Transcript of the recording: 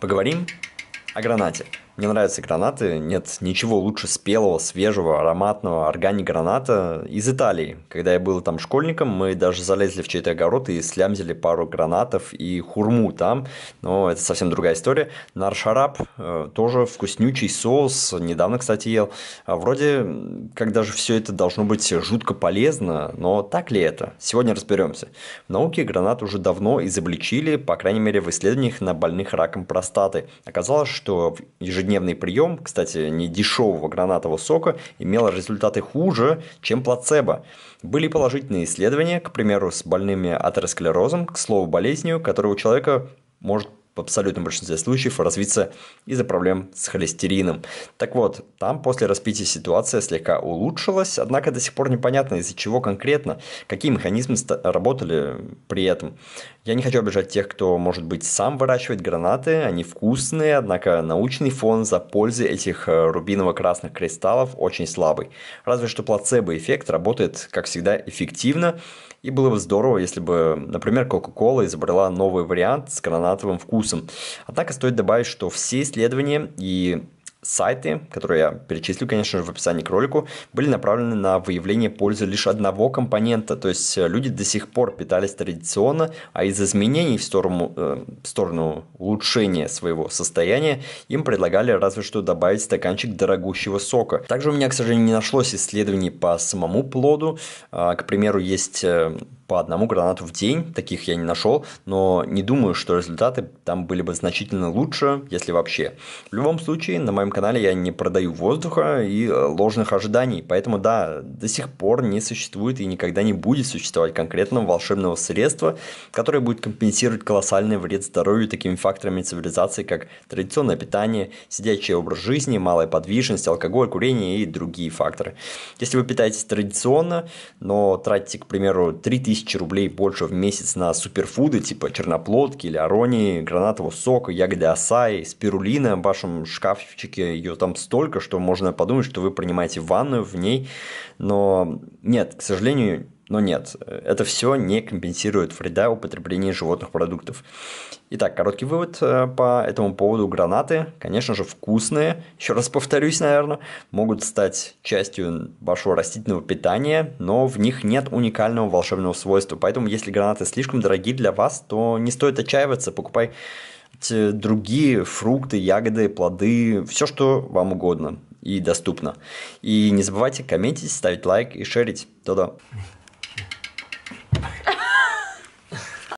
поговорим о гранате. Мне нравятся гранаты. Нет ничего лучше спелого, свежего, ароматного органи граната из Италии. Когда я был там школьником, мы даже залезли в чей-то огород и слямзили пару гранатов и хурму там. Но это совсем другая история. Наршарап э, тоже вкуснючий соус. Недавно, кстати, ел. А вроде как даже все это должно быть жутко полезно, но так ли это? Сегодня разберемся. В науке гранат уже давно изобличили, по крайней мере в исследованиях на больных раком простаты. Оказалось, что в ежедневном ежедневный прием, кстати, не дешевого гранатового сока, имел результаты хуже, чем плацебо. Были положительные исследования, к примеру, с больными атеросклерозом, к слову, болезнью, которая у человека может в абсолютном большинстве случаев развиться из-за проблем с холестерином. Так вот, там после распития ситуация слегка улучшилась, однако до сих пор непонятно из-за чего конкретно, какие механизмы работали при этом. Я не хочу обижать тех, кто, может быть, сам выращивает гранаты, они вкусные, однако научный фон за пользой этих э, рубиново-красных кристаллов очень слабый. Разве что плацебо-эффект работает, как всегда, эффективно, и было бы здорово, если бы, например, Coca-Cola изобрела новый вариант с гранатовым вкусом, вкусом. Однако стоит добавить, что все исследования и сайты, которые я перечислю, конечно же, в описании к ролику, были направлены на выявление пользы лишь одного компонента, то есть э, люди до сих пор питались традиционно, а из изменений в сторону, э, в сторону улучшения своего состояния им предлагали разве что добавить стаканчик дорогущего сока. Также у меня, к сожалению, не нашлось исследований по самому плоду, э, к примеру, есть... Э, по одному гранату в день, таких я не нашел, но не думаю, что результаты там были бы значительно лучше, если вообще. В любом случае, на моем канале я не продаю воздуха и э, ложных ожиданий, поэтому да, до сих пор не существует и никогда не будет существовать конкретного волшебного средства, которое будет компенсировать колоссальный вред здоровью такими факторами цивилизации, как традиционное питание, сидячий образ жизни, малая подвижность, алкоголь, курение и другие факторы. Если вы питаетесь традиционно, но тратите, к примеру, 3000 тысячи рублей больше в месяц на суперфуды, типа черноплодки или аронии, гранатового сока, ягоды асаи, спирулина. В вашем шкафчике ее там столько, что можно подумать, что вы принимаете ванную в ней. Но нет, к сожалению, но нет, это все не компенсирует вреда употребления животных продуктов. Итак, короткий вывод э, по этому поводу. Гранаты, конечно же, вкусные, еще раз повторюсь, наверное, могут стать частью вашего растительного питания, но в них нет уникального волшебного свойства. Поэтому, если гранаты слишком дорогие для вас, то не стоит отчаиваться, покупай э, другие фрукты, ягоды, плоды, все, что вам угодно и доступно. И не забывайте комментить, ставить лайк и шерить. Да-да.